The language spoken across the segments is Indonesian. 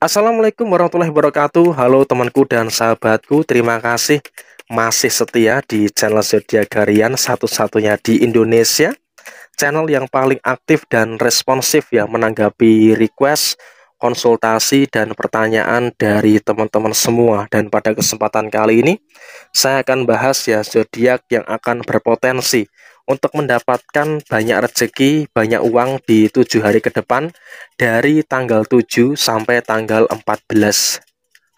Assalamualaikum warahmatullahi wabarakatuh Halo temanku dan sahabatku Terima kasih masih setia di channel Zodiac Garian Satu-satunya di Indonesia Channel yang paling aktif dan responsif ya Menanggapi request, konsultasi, dan pertanyaan dari teman-teman semua Dan pada kesempatan kali ini Saya akan bahas ya Zodiac yang akan berpotensi untuk mendapatkan banyak rezeki, banyak uang di tujuh hari ke depan dari tanggal 7 sampai tanggal 14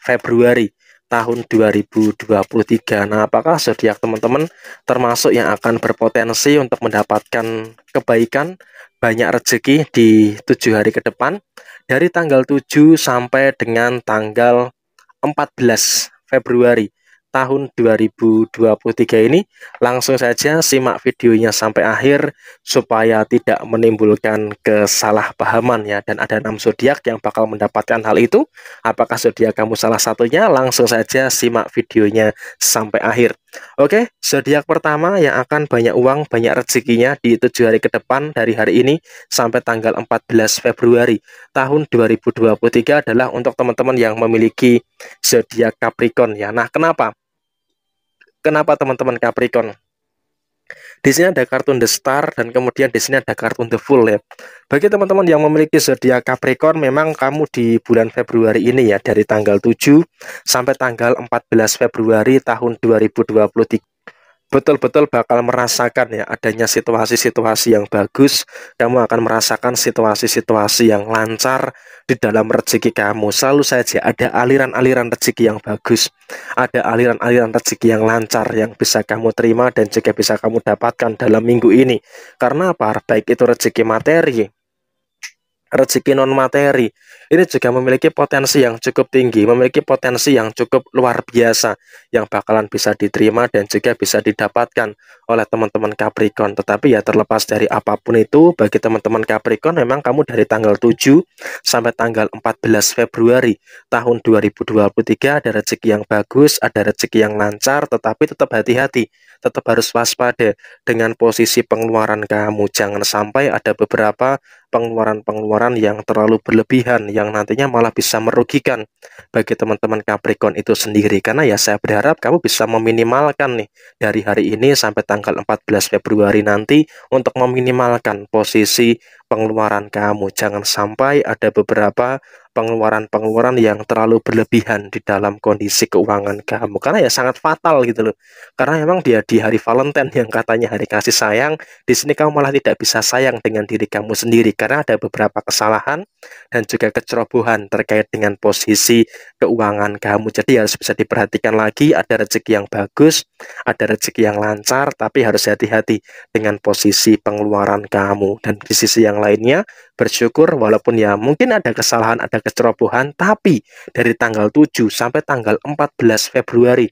Februari tahun 2023. Nah, apakah zodiak teman-teman termasuk yang akan berpotensi untuk mendapatkan kebaikan, banyak rezeki di tujuh hari ke depan dari tanggal 7 sampai dengan tanggal 14 Februari tahun 2023 ini langsung saja simak videonya sampai akhir supaya tidak menimbulkan kesalahpahaman ya dan ada enam zodiak yang bakal mendapatkan hal itu apakah zodiak kamu salah satunya langsung saja simak videonya sampai akhir Oke zodiak pertama yang akan banyak uang banyak rezekinya di tujuh hari ke depan dari hari ini sampai tanggal 14 Februari tahun 2023 adalah untuk teman-teman yang memiliki zodiak Capricorn ya nah kenapa Kenapa teman-teman Capricorn? Di sini ada kartun The Star dan kemudian di sini ada kartun The Full ya. Bagi teman-teman yang memiliki zodiak Capricorn memang kamu di bulan Februari ini ya dari tanggal 7 sampai tanggal 14 Februari tahun 2023 betul-betul bakal merasakan ya adanya situasi-situasi yang bagus, kamu akan merasakan situasi-situasi yang lancar di dalam rezeki kamu. Selalu saja ada aliran-aliran rezeki yang bagus, ada aliran-aliran rezeki yang lancar yang bisa kamu terima dan juga bisa kamu dapatkan dalam minggu ini. Karena apa? Baik itu rezeki materi, rezeki non materi ini juga memiliki potensi yang cukup tinggi, memiliki potensi yang cukup luar biasa yang bakalan bisa diterima dan juga bisa didapatkan oleh teman-teman Capricorn. Tetapi ya terlepas dari apapun itu, bagi teman-teman Capricorn memang kamu dari tanggal 7 sampai tanggal 14 Februari tahun 2023 ada rezeki yang bagus, ada rezeki yang lancar, tetapi tetap hati-hati, tetap harus waspada dengan posisi pengeluaran kamu. Jangan sampai ada beberapa pengeluaran-pengeluaran yang terlalu berlebihan yang nantinya malah bisa merugikan bagi teman-teman Capricorn itu sendiri karena ya saya berharap kamu bisa meminimalkan nih dari hari ini sampai tanggal 14 Februari nanti untuk meminimalkan posisi pengeluaran kamu. Jangan sampai ada beberapa pengeluaran-pengeluaran yang terlalu berlebihan di dalam kondisi keuangan kamu. Karena ya sangat fatal gitu loh. Karena memang dia di hari Valentine yang katanya hari kasih sayang, di sini kamu malah tidak bisa sayang dengan diri kamu sendiri karena ada beberapa kesalahan dan juga kecerobohan terkait dengan posisi keuangan kamu. Jadi harus bisa diperhatikan lagi ada rezeki yang bagus, ada rezeki yang lancar, tapi harus hati-hati dengan posisi pengeluaran kamu. Dan di sisi yang lainnya, bersyukur walaupun ya mungkin ada kesalahan, ada kecerobohan, tapi dari tanggal 7 sampai tanggal 14 Februari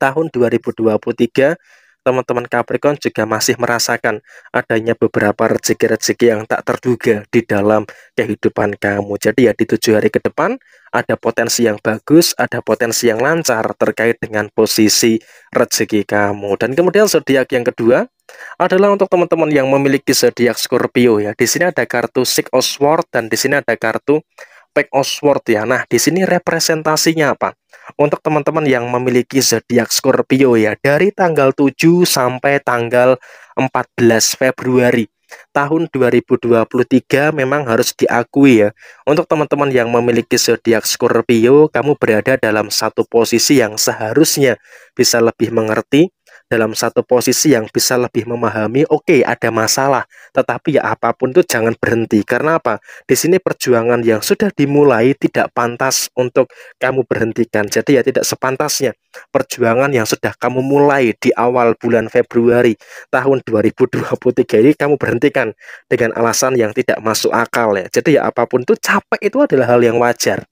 tahun 2023 teman-teman Capricorn juga masih merasakan adanya beberapa rezeki-rezeki yang tak terduga di dalam kehidupan kamu. Jadi ya di tujuh hari ke depan ada potensi yang bagus, ada potensi yang lancar terkait dengan posisi rezeki kamu. Dan kemudian zodiak yang kedua adalah untuk teman-teman yang memiliki zodiak Scorpio ya. Di sini ada kartu Six of Swords dan di sini ada kartu Pack Oswald ya. Nah, di sini representasinya apa? Untuk teman-teman yang memiliki zodiak Scorpio ya, dari tanggal 7 sampai tanggal 14 Februari tahun 2023 memang harus diakui ya. Untuk teman-teman yang memiliki zodiak Scorpio, kamu berada dalam satu posisi yang seharusnya bisa lebih mengerti dalam satu posisi yang bisa lebih memahami, oke okay, ada masalah, tetapi ya apapun itu jangan berhenti. Karena apa? Di sini perjuangan yang sudah dimulai tidak pantas untuk kamu berhentikan. Jadi ya tidak sepantasnya perjuangan yang sudah kamu mulai di awal bulan Februari tahun 2023 ini kamu berhentikan dengan alasan yang tidak masuk akal ya. Jadi ya apapun itu capek itu adalah hal yang wajar.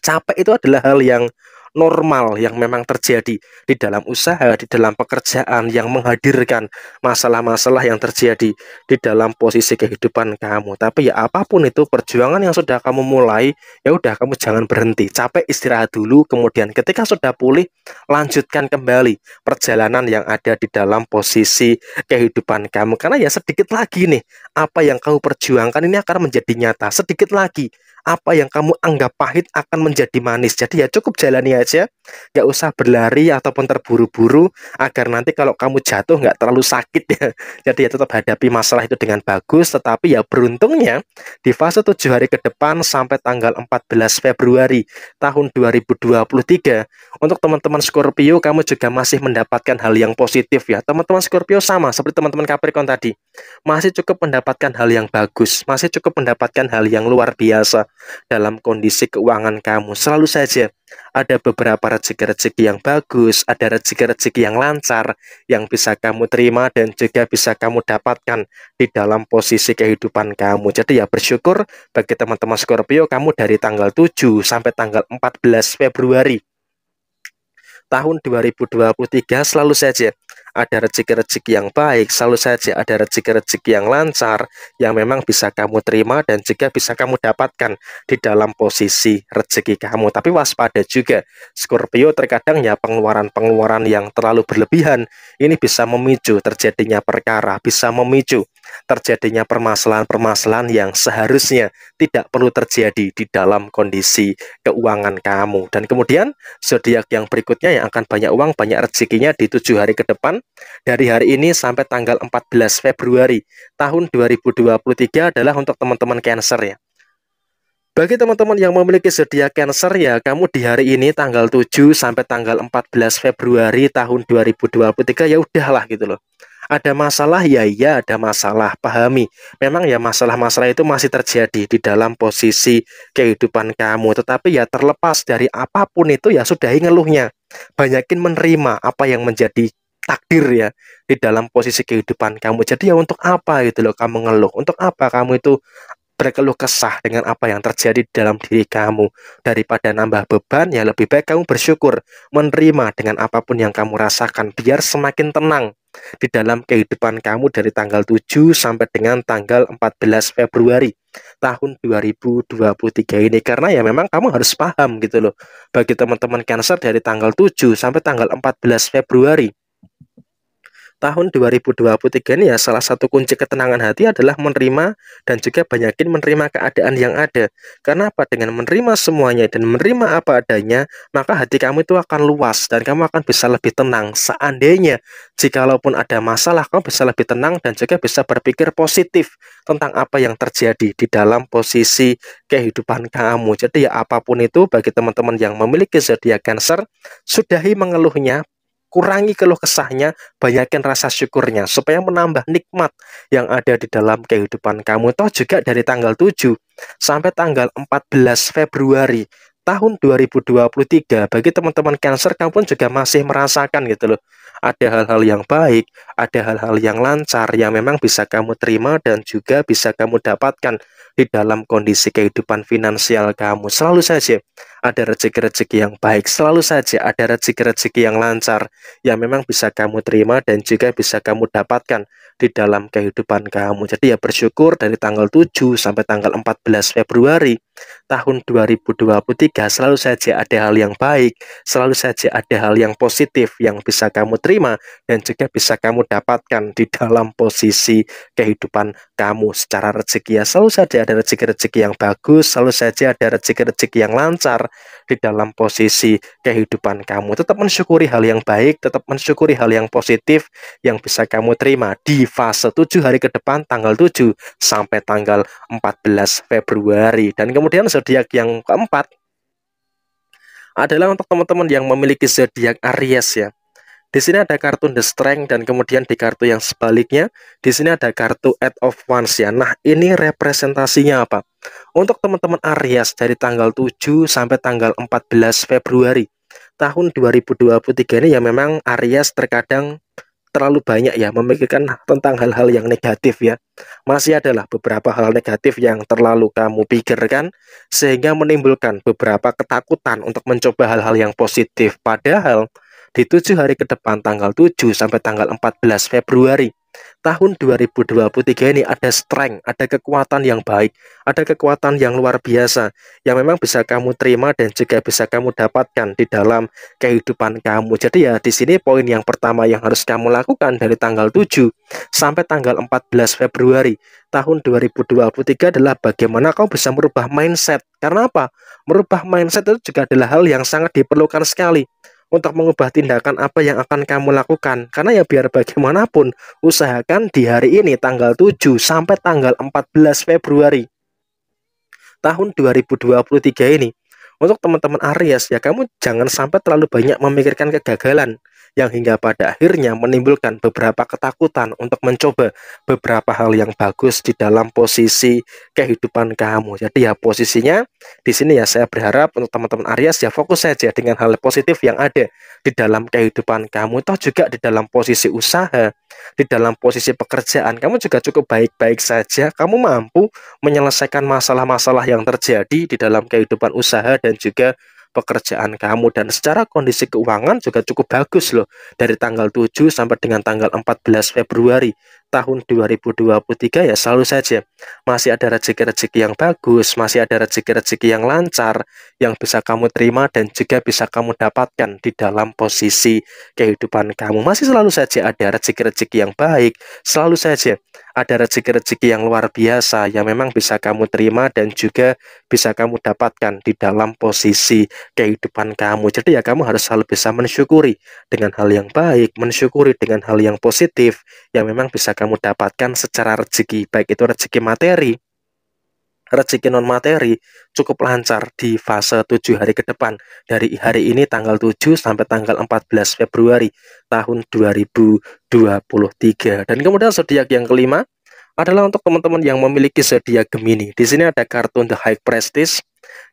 Capek itu adalah hal yang normal yang memang terjadi di dalam usaha, di dalam pekerjaan yang menghadirkan masalah-masalah yang terjadi di dalam posisi kehidupan kamu. Tapi ya apapun itu perjuangan yang sudah kamu mulai, ya udah kamu jangan berhenti. Capek istirahat dulu, kemudian ketika sudah pulih, lanjutkan kembali perjalanan yang ada di dalam posisi kehidupan kamu. Karena ya sedikit lagi nih, apa yang kamu perjuangkan ini akan menjadi nyata. Sedikit lagi apa yang kamu anggap pahit akan menjadi manis. Jadi ya cukup jalani aja ya, nggak usah berlari ataupun terburu-buru agar nanti kalau kamu jatuh nggak terlalu sakit ya. Jadi ya tetap hadapi masalah itu dengan bagus. Tetapi ya beruntungnya di fase tujuh hari ke depan sampai tanggal 14 Februari tahun 2023 untuk teman-teman Scorpio kamu juga masih mendapatkan hal yang positif ya. Teman-teman Scorpio sama seperti teman-teman Capricorn tadi. Masih cukup mendapatkan hal yang bagus, masih cukup mendapatkan hal yang luar biasa dalam kondisi keuangan kamu. Selalu saja ada beberapa rezeki-rezeki yang bagus, ada rezeki-rezeki yang lancar yang bisa kamu terima dan juga bisa kamu dapatkan di dalam posisi kehidupan kamu. Jadi ya bersyukur bagi teman-teman Scorpio kamu dari tanggal 7 sampai tanggal 14 Februari tahun 2023 selalu saja ada rezeki-rezeki yang baik, selalu saja ada rezeki-rezeki yang lancar yang memang bisa kamu terima dan juga bisa kamu dapatkan di dalam posisi rezeki kamu. Tapi waspada juga, Scorpio terkadang ya pengeluaran-pengeluaran yang terlalu berlebihan ini bisa memicu terjadinya perkara, bisa memicu terjadinya permasalahan-permasalahan yang seharusnya tidak perlu terjadi di dalam kondisi keuangan kamu. Dan kemudian zodiak yang berikutnya yang akan banyak uang, banyak rezekinya di tujuh hari ke depan dari hari ini sampai tanggal 14 Februari tahun 2023 adalah untuk teman-teman Cancer ya. Bagi teman-teman yang memiliki zodiak Cancer ya, kamu di hari ini tanggal 7 sampai tanggal 14 Februari tahun 2023 ya udahlah gitu loh. Ada masalah ya iya ada masalah, pahami. Memang ya masalah-masalah itu masih terjadi di dalam posisi kehidupan kamu, tetapi ya terlepas dari apapun itu ya sudahi ngeluhnya. Banyakin menerima apa yang menjadi takdir ya di dalam posisi kehidupan kamu. Jadi ya untuk apa gitu loh kamu ngeluh? Untuk apa kamu itu berkeluh kesah dengan apa yang terjadi dalam diri kamu daripada nambah beban ya lebih baik kamu bersyukur menerima dengan apapun yang kamu rasakan biar semakin tenang di dalam kehidupan kamu dari tanggal 7 sampai dengan tanggal 14 Februari tahun 2023 ini karena ya memang kamu harus paham gitu loh bagi teman-teman Cancer dari tanggal 7 sampai tanggal 14 Februari tahun 2023 ini ya salah satu kunci ketenangan hati adalah menerima dan juga banyakin menerima keadaan yang ada. Karena apa? Dengan menerima semuanya dan menerima apa adanya, maka hati kamu itu akan luas dan kamu akan bisa lebih tenang. Seandainya jikalaupun ada masalah, kamu bisa lebih tenang dan juga bisa berpikir positif tentang apa yang terjadi di dalam posisi kehidupan kamu. Jadi ya apapun itu bagi teman-teman yang memiliki zodiak Cancer, sudahi mengeluhnya, kurangi keluh kesahnya, banyakkan rasa syukurnya supaya menambah nikmat yang ada di dalam kehidupan kamu. Toh juga dari tanggal 7 sampai tanggal 14 Februari tahun 2023 bagi teman-teman Cancer kamu pun juga masih merasakan gitu loh. Ada hal-hal yang baik, ada hal-hal yang lancar yang memang bisa kamu terima dan juga bisa kamu dapatkan di dalam kondisi kehidupan finansial kamu. Selalu saja ada rezeki-rezeki yang baik, selalu saja ada rezeki-rezeki yang lancar yang memang bisa kamu terima dan juga bisa kamu dapatkan di dalam kehidupan kamu. Jadi ya bersyukur dari tanggal 7 sampai tanggal 14 Februari tahun 2023 selalu saja ada hal yang baik, selalu saja ada hal yang positif yang bisa kamu terima dan juga bisa kamu dapatkan di dalam posisi kehidupan kamu secara rezeki ya selalu saja ada rezeki-rezeki yang bagus, selalu saja ada rezeki-rezeki yang lancar di dalam posisi kehidupan kamu. Tetap mensyukuri hal yang baik, tetap mensyukuri hal yang positif yang bisa kamu terima di fase 7 hari ke depan tanggal 7 sampai tanggal 14 Februari. Dan kemudian zodiak yang keempat adalah untuk teman-teman yang memiliki zodiak Aries ya. Di sini ada kartu The Strength dan kemudian di kartu yang sebaliknya, di sini ada kartu Eight of Wands ya. Nah, ini representasinya apa? Untuk teman-teman Aries dari tanggal 7 sampai tanggal 14 Februari tahun 2023 ini ya memang Aries terkadang terlalu banyak ya memikirkan tentang hal-hal yang negatif ya. Masih adalah beberapa hal negatif yang terlalu kamu pikirkan sehingga menimbulkan beberapa ketakutan untuk mencoba hal-hal yang positif. Padahal di tujuh hari ke depan tanggal 7 sampai tanggal 14 Februari tahun 2023 ini ada strength, ada kekuatan yang baik, ada kekuatan yang luar biasa yang memang bisa kamu terima dan juga bisa kamu dapatkan di dalam kehidupan kamu. Jadi ya di sini poin yang pertama yang harus kamu lakukan dari tanggal 7 sampai tanggal 14 Februari tahun 2023 adalah bagaimana kamu bisa merubah mindset. Karena apa? Merubah mindset itu juga adalah hal yang sangat diperlukan sekali untuk mengubah tindakan apa yang akan kamu lakukan. Karena ya biar bagaimanapun, usahakan di hari ini tanggal 7 sampai tanggal 14 Februari tahun 2023 ini. Untuk teman-teman Aries ya kamu jangan sampai terlalu banyak memikirkan kegagalan yang hingga pada akhirnya menimbulkan beberapa ketakutan untuk mencoba beberapa hal yang bagus di dalam posisi kehidupan kamu. Jadi ya posisinya di sini ya saya berharap untuk teman-teman Aries ya fokus saja dengan hal positif yang ada di dalam kehidupan kamu. Toh juga di dalam posisi usaha, di dalam posisi pekerjaan kamu juga cukup baik-baik saja. Kamu mampu menyelesaikan masalah-masalah yang terjadi di dalam kehidupan usaha dan juga pekerjaan kamu dan secara kondisi keuangan juga cukup bagus loh dari tanggal 7 sampai dengan tanggal 14 Februari tahun 2023 ya selalu saja masih ada rezeki-rezeki yang bagus, masih ada rezeki-rezeki yang lancar yang bisa kamu terima dan juga bisa kamu dapatkan di dalam posisi kehidupan kamu. Masih selalu saja ada rezeki-rezeki yang baik, selalu saja ada rezeki-rezeki yang luar biasa yang memang bisa kamu terima dan juga bisa kamu dapatkan di dalam posisi kehidupan kamu. Jadi ya kamu harus selalu bisa mensyukuri dengan hal yang baik, mensyukuri dengan hal yang positif yang memang bisa kamu dapatkan secara rezeki, baik itu rezeki materi, rezeki non materi cukup lancar di fase 7 hari ke depan dari hari ini tanggal 7 sampai tanggal 14 Februari tahun 2023. Dan kemudian zodiak yang kelima adalah untuk teman-teman yang memiliki zodiak Gemini. Di sini ada kartu The High Prestige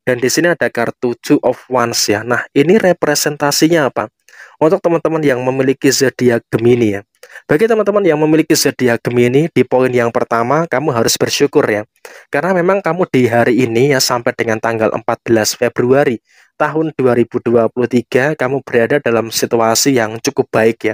dan di sini ada kartu Two of Wands ya. Nah, ini representasinya apa? untuk teman-teman yang memiliki zodiak Gemini ya. Bagi teman-teman yang memiliki zodiak Gemini, di poin yang pertama kamu harus bersyukur ya. Karena memang kamu di hari ini ya sampai dengan tanggal 14 Februari tahun 2023 kamu berada dalam situasi yang cukup baik ya.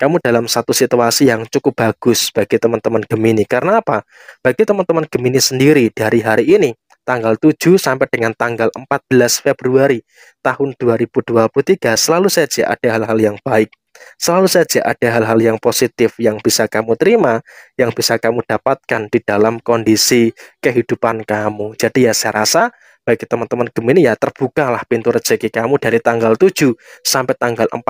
Kamu dalam satu situasi yang cukup bagus bagi teman-teman Gemini. Karena apa? Bagi teman-teman Gemini sendiri dari hari ini tanggal 7 sampai dengan tanggal 14 Februari tahun 2023 selalu saja ada hal-hal yang baik. Selalu saja ada hal-hal yang positif yang bisa kamu terima, yang bisa kamu dapatkan di dalam kondisi kehidupan kamu. Jadi ya saya rasa bagi teman-teman Gemini ya terbukalah pintu rezeki kamu dari tanggal 7 sampai tanggal 14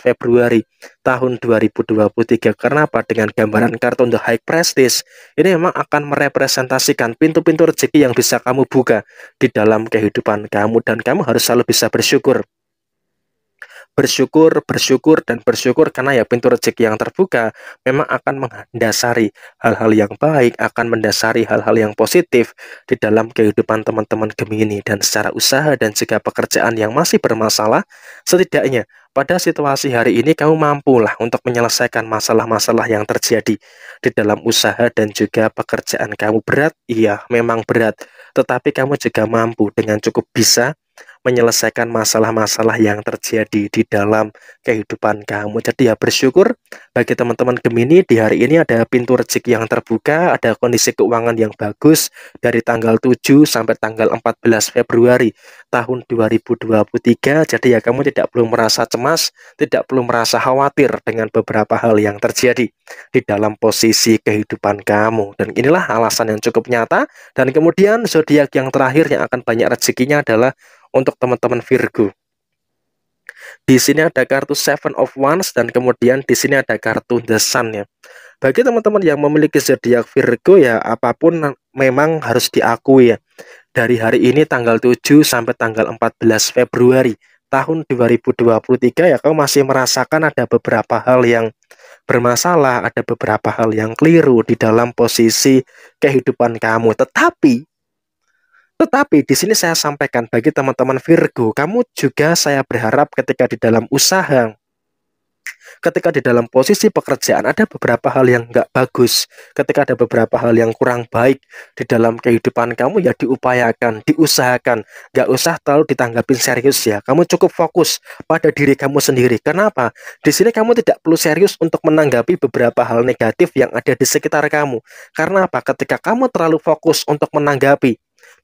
Februari tahun 2023 Kenapa dengan gambaran kartu The High Prestige ini memang akan merepresentasikan pintu-pintu rezeki yang bisa kamu buka di dalam kehidupan kamu dan kamu harus selalu bisa bersyukur bersyukur, bersyukur, dan bersyukur karena ya pintu rezeki yang terbuka memang akan mendasari hal-hal yang baik, akan mendasari hal-hal yang positif di dalam kehidupan teman-teman Gemini dan secara usaha dan juga pekerjaan yang masih bermasalah, setidaknya pada situasi hari ini kamu mampulah untuk menyelesaikan masalah-masalah yang terjadi di dalam usaha dan juga pekerjaan kamu berat, iya memang berat, tetapi kamu juga mampu dengan cukup bisa menyelesaikan masalah-masalah yang terjadi di dalam kehidupan kamu. Jadi ya bersyukur bagi teman-teman Gemini di hari ini ada pintu rezeki yang terbuka, ada kondisi keuangan yang bagus dari tanggal 7 sampai tanggal 14 Februari tahun 2023. Jadi ya kamu tidak perlu merasa cemas, tidak perlu merasa khawatir dengan beberapa hal yang terjadi di dalam posisi kehidupan kamu. Dan inilah alasan yang cukup nyata dan kemudian zodiak yang terakhir yang akan banyak rezekinya adalah untuk teman-teman Virgo. Di sini ada kartu Seven of Wands dan kemudian di sini ada kartu The Sun ya. Bagi teman-teman yang memiliki zodiak Virgo ya apapun memang harus diakui ya. Dari hari ini tanggal 7 sampai tanggal 14 Februari tahun 2023 ya kau masih merasakan ada beberapa hal yang bermasalah, ada beberapa hal yang keliru di dalam posisi kehidupan kamu. Tetapi tetapi di sini saya sampaikan bagi teman-teman Virgo, kamu juga saya berharap ketika di dalam usaha, ketika di dalam posisi pekerjaan ada beberapa hal yang nggak bagus, ketika ada beberapa hal yang kurang baik di dalam kehidupan kamu ya diupayakan, diusahakan, nggak usah terlalu ditanggapin serius ya. Kamu cukup fokus pada diri kamu sendiri. Kenapa? Di sini kamu tidak perlu serius untuk menanggapi beberapa hal negatif yang ada di sekitar kamu. Karena apa? Ketika kamu terlalu fokus untuk menanggapi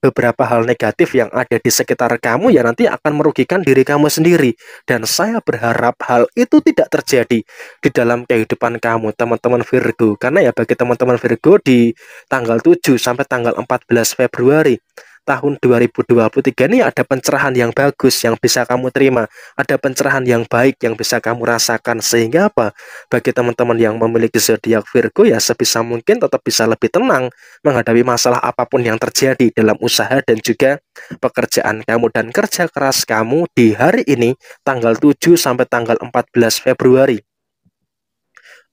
beberapa hal negatif yang ada di sekitar kamu ya nanti akan merugikan diri kamu sendiri dan saya berharap hal itu tidak terjadi di dalam kehidupan kamu teman-teman Virgo karena ya bagi teman-teman Virgo di tanggal 7 sampai tanggal 14 Februari tahun 2023 ini ada pencerahan yang bagus yang bisa kamu terima, ada pencerahan yang baik yang bisa kamu rasakan sehingga apa? Bagi teman-teman yang memiliki zodiak Virgo ya sebisa mungkin tetap bisa lebih tenang menghadapi masalah apapun yang terjadi dalam usaha dan juga pekerjaan kamu dan kerja keras kamu di hari ini tanggal 7 sampai tanggal 14 Februari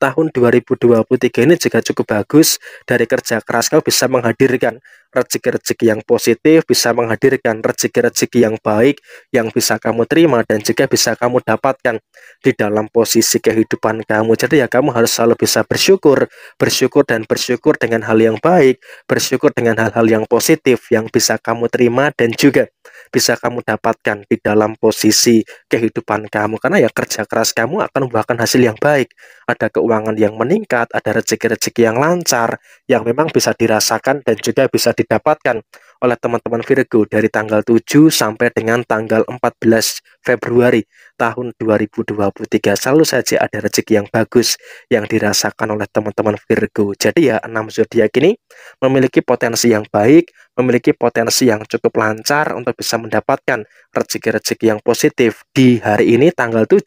tahun 2023 ini juga cukup bagus dari kerja keras kamu bisa menghadirkan rezeki-rezeki yang positif, bisa menghadirkan rezeki-rezeki yang baik yang bisa kamu terima dan juga bisa kamu dapatkan di dalam posisi kehidupan kamu. Jadi ya kamu harus selalu bisa bersyukur, bersyukur dan bersyukur dengan hal yang baik, bersyukur dengan hal-hal yang positif yang bisa kamu terima dan juga bisa kamu dapatkan di dalam posisi kehidupan kamu karena ya kerja keras kamu akan membuahkan hasil yang baik ada keuangan yang meningkat ada rezeki-rezeki yang lancar yang memang bisa dirasakan dan juga bisa didapatkan oleh teman-teman Virgo dari tanggal 7 sampai dengan tanggal 14 Februari tahun 2023 selalu saja ada rezeki yang bagus yang dirasakan oleh teman-teman Virgo. Jadi ya enam zodiak ini memiliki potensi yang baik, memiliki potensi yang cukup lancar untuk bisa mendapatkan rezeki-rezeki yang positif di hari ini tanggal 7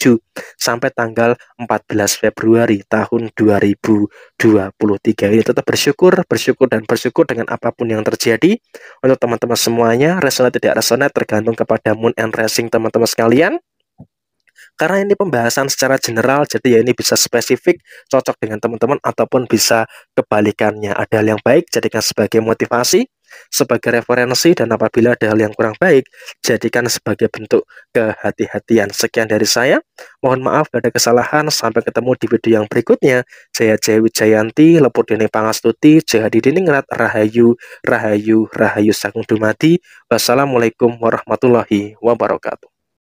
sampai tanggal 14 Februari tahun 2023 ini tetap bersyukur, bersyukur dan bersyukur dengan apapun yang terjadi untuk teman-teman semuanya. Resonate tidak resonate tergantung kepada moon and rising teman-teman sekalian. Karena ini pembahasan secara general, jadi ya ini bisa spesifik, cocok dengan teman-teman, ataupun bisa kebalikannya. Ada hal yang baik, jadikan sebagai motivasi, sebagai referensi dan apabila ada hal yang kurang baik, jadikan sebagai bentuk kehati-hatian. Sekian dari saya. Mohon maaf pada kesalahan. Sampai ketemu di video yang berikutnya. saya Jaya Wijayanti, Lepur Dini Pangastuti, Jahadi Diningrat, Rahayu, Rahayu, Rahayu Sagung Dumadi. Wassalamualaikum warahmatullahi wabarakatuh.